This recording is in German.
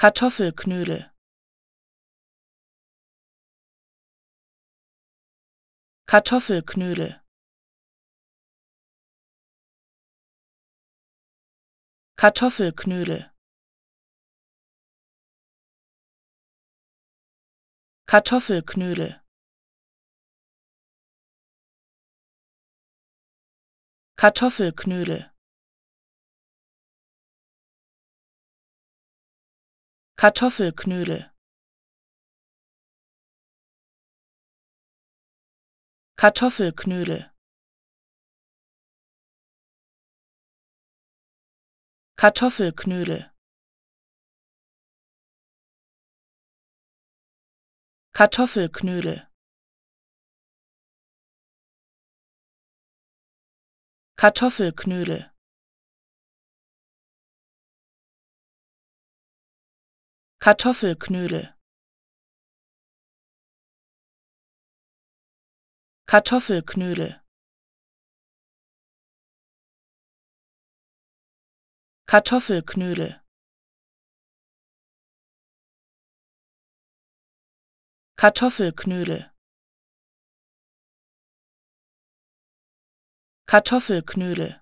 Kartoffelknödel Kartoffelknödel Kartoffelknödel Kartoffelknödel Kartoffelknödel Kartoffelknödel Kartoffelknödel Kartoffelknödel Kartoffelknödel Kartoffelknödel Kartoffelknödel Kartoffelknödel Kartoffelknödel Kartoffelknödel Kartoffelknödel